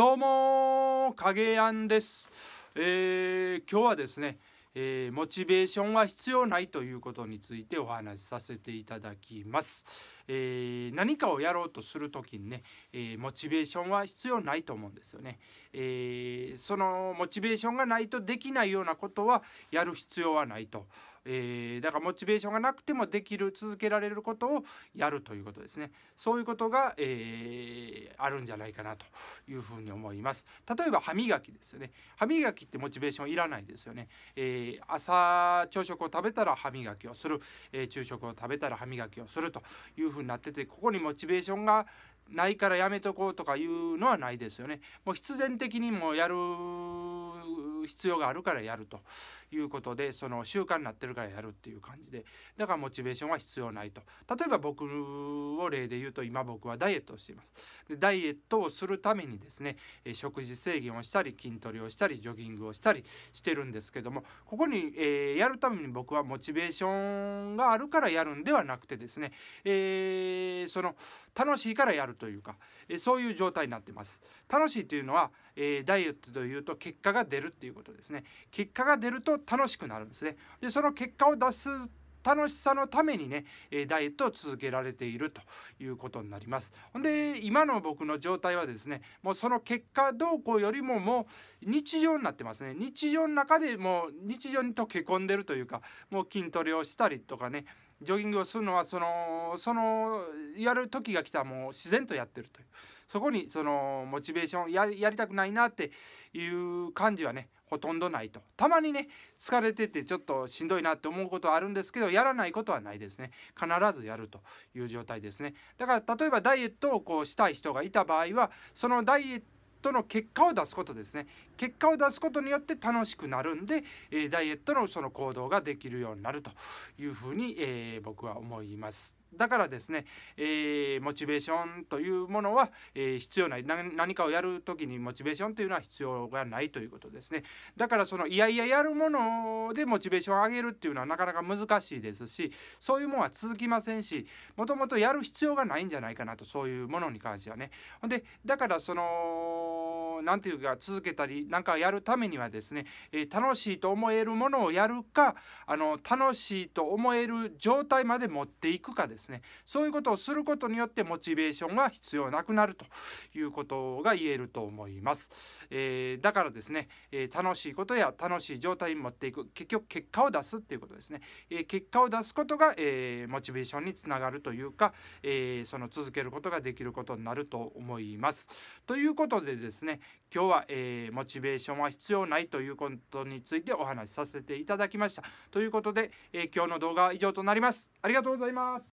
どうも影やんです、えー、今日はですね、えー、モチベーションは必要ないということについてお話しさせていただきます、えー、何かをやろうとする時にね、えモチベーションは必要ないと思うんですよね、えそのモチベーションがないとできないようなことはやる必要はないとえー、だからモチベーションがなくてもできる続けられることをやるということですねそういうことが、えー、あるんじゃないかなというふうに思います例えば歯磨きですよね歯磨きってモチベーションいらないですよね、えー、朝朝食を食べたら歯磨きをする、え昼食を食べたら歯磨きをするというふうになっててここにモチベーションがないからやめとこうとかいうのはないですよねもう必然的にもやる必要があるからやるということでその習慣になってるからやるっていう感じでだからモチベーションは必要ないと例えば僕を例で言うと今僕はダイエットをしていますでダイエットをするためにですね食事制限をしたり筋トレをしたりジョギングをしたりしてるんですけどもここに、えー、やるために僕はモチベーションがあるからやるんではなくてですね、えーその楽しいからやるというか、えそういう状態になってます。楽しいというのは、えダイエットというと結果が出るっていうことですね。結果が出ると楽しくなるんですね。でその結果を出す楽しさのためにね、えダイエットを続けられているということになります。ほんで、今の僕の状態はですね、もうその結果どうこうよりももう日常になってますね。日常の中でもう日常に溶け込んでるというか、もう筋トレをしたりとかね、ジョギングをするのはそのそのやる時が来たらもう自然とやってるというそこにそのモチベーションややりたくないなっていう感じはねほとんどないとたまにね疲れててちょっとしんどいなって思うことはあるんですけどやらないことはないですね必ずやるという状態ですねだから例えばダイエットをこうしたい人がいた場合はそのダイエットトの結果を出すことですね結果を出すことによって楽しくなるんで、えダイエットのその行動ができるようになるというふうに、え僕は思います。だからですね、えー、モチベーションというものは、えー、必要ない何かをやる時にモチベーションというのは必要がないということですねだからそのいやいややるものでモチベーションを上げるっていうのはなかなか難しいですしそういうものは続きませんしもともとやる必要がないんじゃないかなとそういうものに関してはねほんでだからその何ていうか続けたりなんかやるためにはですね、えー、楽しいと思えるものをやるかあの楽しいと思える状態まで持っていくかですねそういうことをすることによってモチベーションが必要なくなるということが言えると思います。えー、だからですね、えー、楽しいことや楽しい状態に持っていく結局結果を出すっていうことですね、えー、結果を出すことが、えモチベーションにつながるというか、えその続けることができることになると思います。ということでですね、今日は、えー、モチベーションは必要ないということについてお話しさせていただきましたということで、えー、今日の動画は以上となりますありがとうございます